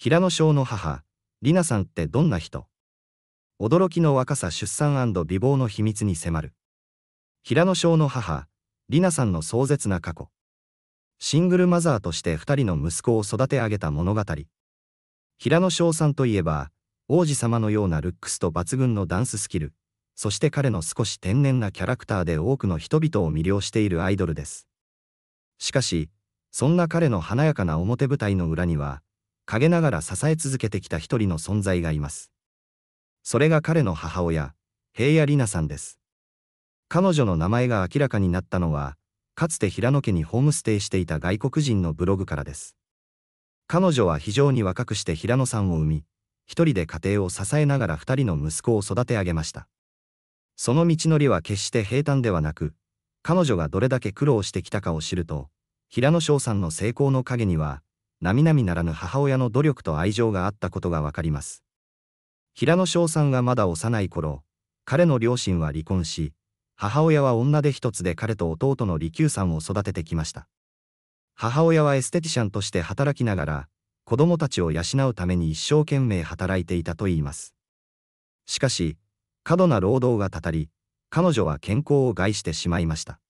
平野翔の母、里奈さんってどんな人驚きの若さ出産美貌の秘密に迫る。平野翔の母、里奈さんの壮絶な過去。シングルマザーとして二人の息子を育て上げた物語。平野翔さんといえば、王子様のようなルックスと抜群のダンススキル、そして彼の少し天然なキャラクターで多くの人々を魅了しているアイドルです。しかし、そんな彼の華やかな表舞台の裏には、陰ながら支え続けてきた一人の存在がいます。それが彼の母親、平野里奈さんです。彼女の名前が明らかになったのは、かつて平野家にホームステイしていた外国人のブログからです。彼女は非常に若くして平野さんを産み、一人で家庭を支えながら二人の息子を育て上げました。その道のりは決して平坦ではなく、彼女がどれだけ苦労してきたかを知ると、平野翔さんの成功の陰には、並々ならぬ母親の努力と愛情があったことがわかります。平野翔さんがまだ幼い頃、彼の両親は離婚し、母親は女手一つで彼と弟の利休さんを育ててきました。母親はエステティシャンとして働きながら、子供たちを養うために一生懸命働いていたといいます。しかし、過度な労働がたたり、彼女は健康を害してしまいました。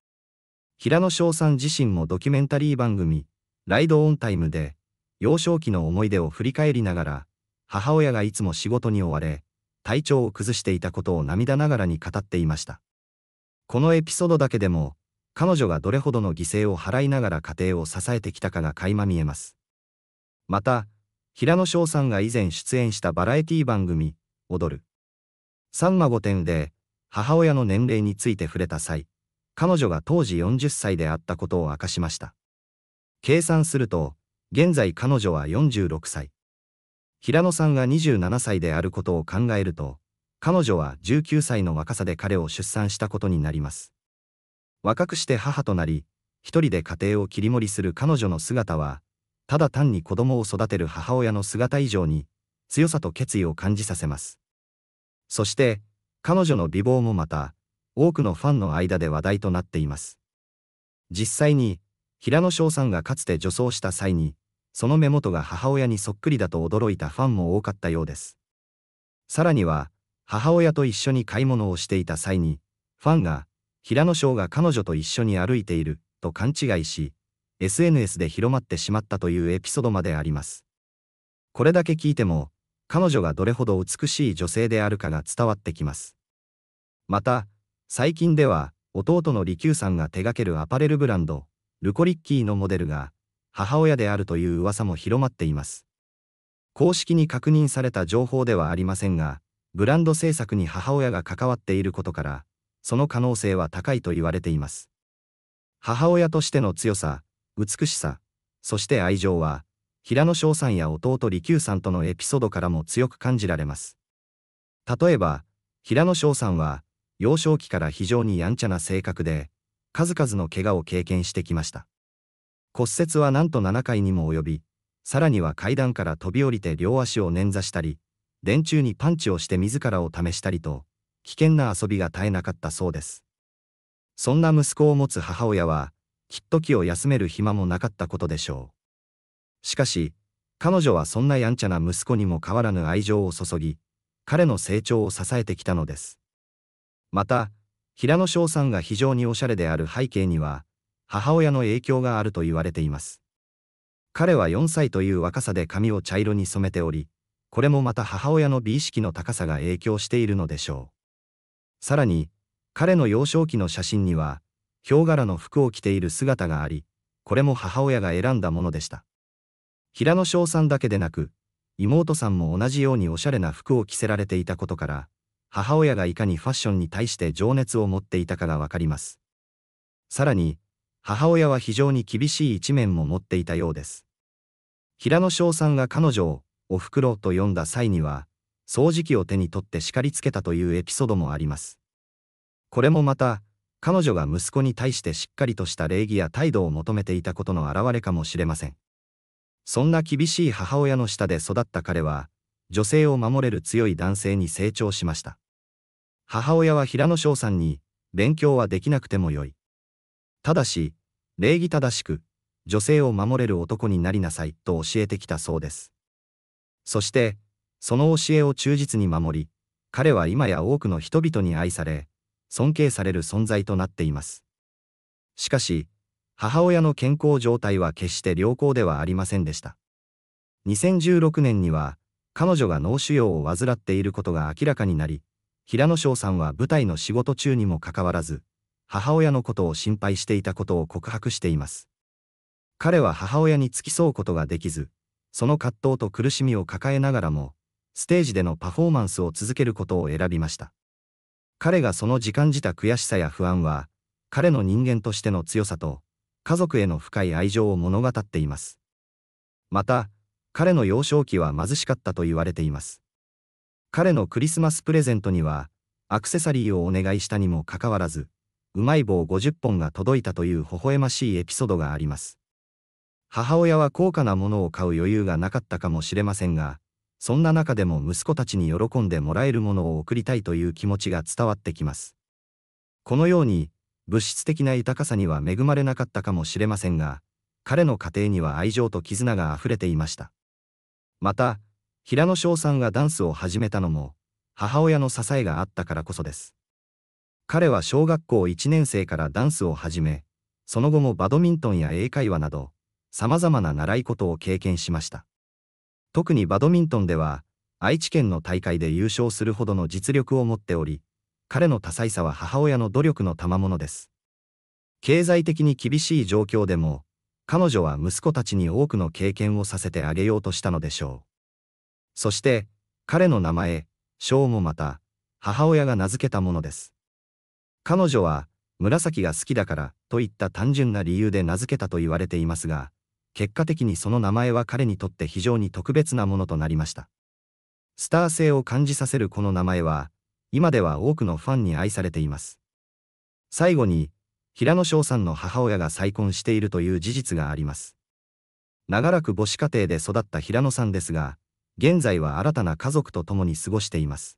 平野翔さん自身もドキュメンタリー番組、ライドオンタイムで、幼少期の思い出を振り返りながら、母親がいつも仕事に追われ、体調を崩していたことを涙ながらに語っていました。このエピソードだけでも、彼女がどれほどの犠牲を払いながら家庭を支えてきたかが垣間見えます。また、平野翔さんが以前出演したバラエティ番組、踊る。さんま御殿で、母親の年齢について触れた際、彼女が当時40歳であったことを明かしました。計算すると、現在彼女は46歳。平野さんが27歳であることを考えると、彼女は19歳の若さで彼を出産したことになります。若くして母となり、一人で家庭を切り盛りする彼女の姿は、ただ単に子供を育てる母親の姿以上に、強さと決意を感じさせます。そして、彼女の美貌もまた、多くのファンの間で話題となっています。実際に、平野翔さんがかつて女装した際に、その目元が母親にそっくりだと驚いたファンも多かったようです。さらには、母親と一緒に買い物をしていた際に、ファンが、平野翔が彼女と一緒に歩いている、と勘違いし、SNS で広まってしまったというエピソードまであります。これだけ聞いても、彼女がどれほど美しい女性であるかが伝わってきます。また、最近では、弟の利休さんが手掛けるアパレルブランド、ルコリッキーのモデルが母親であるという噂も広まっています。公式に確認された情報ではありませんが、ブランド制作に母親が関わっていることから、その可能性は高いと言われています。母親としての強さ、美しさ、そして愛情は、平野翔さんや弟利休さんとのエピソードからも強く感じられます。例えば、平野翔さんは、幼少期から非常にやんちゃな性格で、数々の怪我を経験してきました。骨折はなんと7回にも及び、さらには階段から飛び降りて両足を捻挫したり、電柱にパンチをして自らを試したりと、危険な遊びが絶えなかったそうです。そんな息子を持つ母親は、きっと気を休める暇もなかったことでしょう。しかし、彼女はそんなやんちゃな息子にも変わらぬ愛情を注ぎ、彼の成長を支えてきたのです。また、平野翔さんが非常におしゃれである背景には、母親の影響があると言われています。彼は4歳という若さで髪を茶色に染めており、これもまた母親の美意識の高さが影響しているのでしょう。さらに、彼の幼少期の写真には、ヒョウ柄の服を着ている姿があり、これも母親が選んだものでした。平野翔さんだけでなく、妹さんも同じようにおしゃれな服を着せられていたことから、母親がいかにファッションに対して情熱を持っていたかがわかります。さらに、母親は非常に厳しい一面も持っていたようです。平野翔さんが彼女を、おふくろと呼んだ際には、掃除機を手に取って叱りつけたというエピソードもあります。これもまた、彼女が息子に対してしっかりとした礼儀や態度を求めていたことの表れかもしれません。そんな厳しい母親の下で育った彼は、女性を守れる強い男性に成長しました。母親は平野翔さんに、勉強はできなくてもよい。ただし、礼儀正しく、女性を守れる男になりなさいと教えてきたそうです。そして、その教えを忠実に守り、彼は今や多くの人々に愛され、尊敬される存在となっています。しかし、母親の健康状態は決して良好ではありませんでした。2016年には、彼女が脳腫瘍を患っていることが明らかになり、平野翔さんは舞台の仕事中にもかかわらず、母親のことを心配していたことを告白しています。彼は母親に付き添うことができず、その葛藤と苦しみを抱えながらも、ステージでのパフォーマンスを続けることを選びました。彼がその時間じた悔しさや不安は、彼の人間としての強さと、家族への深い愛情を物語っています。また、彼の幼少期は貧しかったと言われています。彼のクリスマスプレゼントには、アクセサリーをお願いしたにもかかわらず、うまい棒50本が届いたという微笑ましいエピソードがあります。母親は高価なものを買う余裕がなかったかもしれませんが、そんな中でも息子たちに喜んでもらえるものを贈りたいという気持ちが伝わってきます。このように、物質的な豊かさには恵まれなかったかもしれませんが、彼の家庭には愛情と絆があふれていました。また、平野翔さんがダンスを始めたのも、母親の支えがあったからこそです。彼は小学校1年生からダンスを始め、その後もバドミントンや英会話など、様々な習い事を経験しました。特にバドミントンでは、愛知県の大会で優勝するほどの実力を持っており、彼の多彩さは母親の努力の賜物です。経済的に厳しい状況でも、彼女は息子たちに多くの経験をさせてあげようとしたのでしょう。そして、彼の名前、翔もまた、母親が名付けたものです。彼女は、紫が好きだからといった単純な理由で名付けたと言われていますが、結果的にその名前は彼にとって非常に特別なものとなりました。スター性を感じさせるこの名前は、今では多くのファンに愛されています。最後に、平野翔さんの母親が再婚しているという事実があります。長らく母子家庭で育った平野さんですが、現在は新たな家族と共に過ごしています。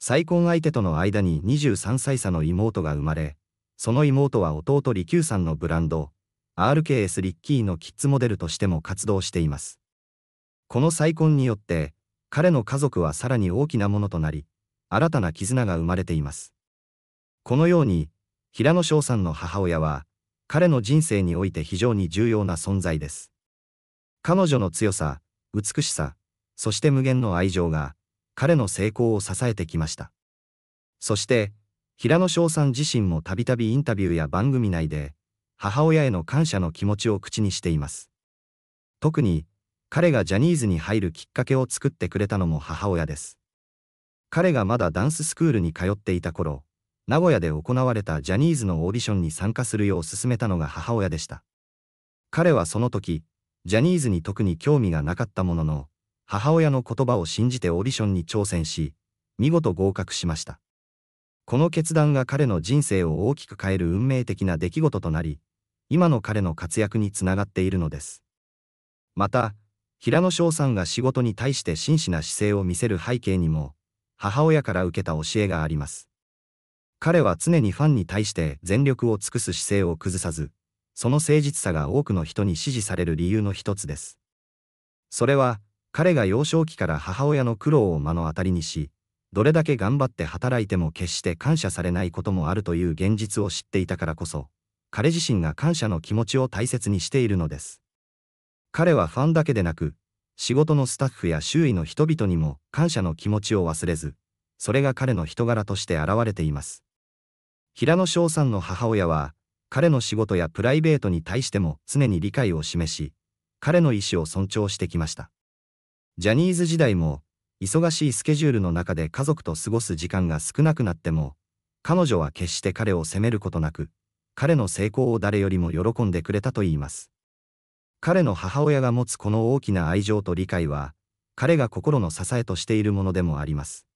再婚相手との間に23歳差の妹が生まれ、その妹は弟利休さんのブランド、RKS リッキーのキッズモデルとしても活動しています。この再婚によって、彼の家族はさらに大きなものとなり、新たな絆が生まれています。このように、平野翔さんの母親は、彼の人生において非常に重要な存在です。彼女の強さ、美しさ、そして無限の愛情が、彼の成功を支えてきました。そして、平野翔さん自身もたびたびインタビューや番組内で、母親への感謝の気持ちを口にしています。特に、彼がジャニーズに入るきっかけを作ってくれたのも母親です。彼がまだダンススクールに通っていた頃、名古屋で行われたジャニーズのオーディションに参加するよう勧めたのが母親でした。彼はその時、ジャニーズに特に興味がなかったものの、母親の言葉を信じてオーディションに挑戦し、見事合格しました。この決断が彼の人生を大きく変える運命的な出来事となり、今の彼の活躍につながっているのです。また、平野翔さんが仕事に対して真摯な姿勢を見せる背景にも、母親から受けた教えがあります。彼は常にファンに対して全力を尽くす姿勢を崩さず、その誠実さが多くの人に支持される理由の一つです。それは、彼が幼少期から母親の苦労を目の当たりにし、どれだけ頑張って働いても決して感謝されないこともあるという現実を知っていたからこそ、彼自身が感謝の気持ちを大切にしているのです。彼はファンだけでなく、仕事のスタッフや周囲の人々にも感謝の気持ちを忘れず、それが彼の人柄として現れています。平野翔さんの母親は、彼の仕事やプライベートに対しても常に理解を示し、彼の意思を尊重してきました。ジャニーズ時代も、忙しいスケジュールの中で家族と過ごす時間が少なくなっても、彼女は決して彼を責めることなく、彼の成功を誰よりも喜んでくれたといいます。彼の母親が持つこの大きな愛情と理解は、彼が心の支えとしているものでもあります。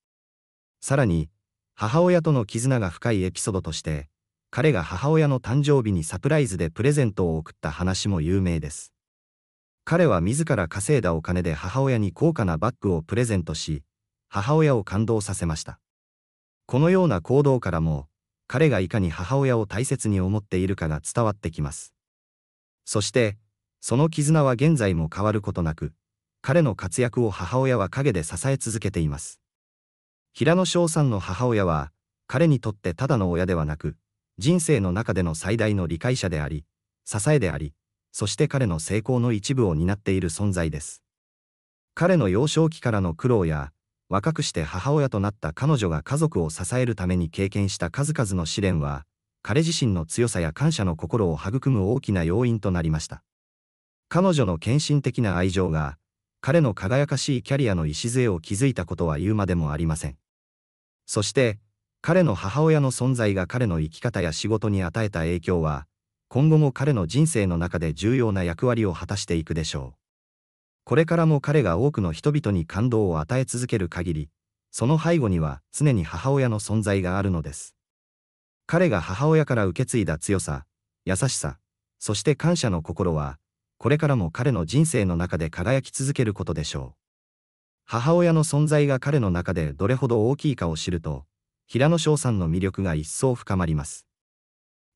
さらに、母親との絆が深いエピソードとして、彼が母親の誕生日にサプライズでプレゼントを贈った話も有名です。彼は自ら稼いだお金で母親に高価なバッグをプレゼントし、母親を感動させました。このような行動からも、彼がいかに母親を大切に思っているかが伝わってきます。そして、その絆は現在も変わることなく、彼の活躍を母親は陰で支え続けています。平野翔さんの母親は、彼にとってただの親ではなく、人生の中での最大の理解者であり、支えであり、そして彼の成功の一部を担っている存在です。彼の幼少期からの苦労や、若くして母親となった彼女が家族を支えるために経験した数々の試練は、彼自身の強さや感謝の心を育む大きな要因となりました。彼女の献身的な愛情が、彼の輝かしいキャリアの礎を築いたことは言うまでもありません。そして、彼の母親の存在が彼の生き方や仕事に与えた影響は、今後も彼の人生の中で重要な役割を果たしていくでしょう。これからも彼が多くの人々に感動を与え続ける限り、その背後には常に母親の存在があるのです。彼が母親から受け継いだ強さ、優しさ、そして感謝の心は、これからも彼の人生の中で輝き続けることでしょう。母親の存在が彼の中でどれほど大きいかを知ると、平野翔さんの魅力が一層深まります。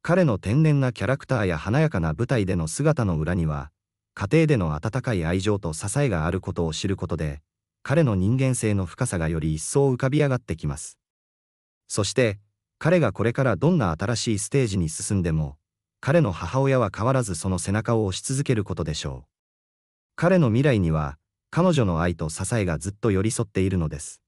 彼の天然なキャラクターや華やかな舞台での姿の裏には、家庭での温かい愛情と支えがあることを知ることで、彼の人間性の深さがより一層浮かび上がってきます。そして、彼がこれからどんな新しいステージに進んでも、彼の母親は変わらずその背中を押し続けることでしょう。彼の未来には、彼女の愛と支えがずっと寄り添っているのです。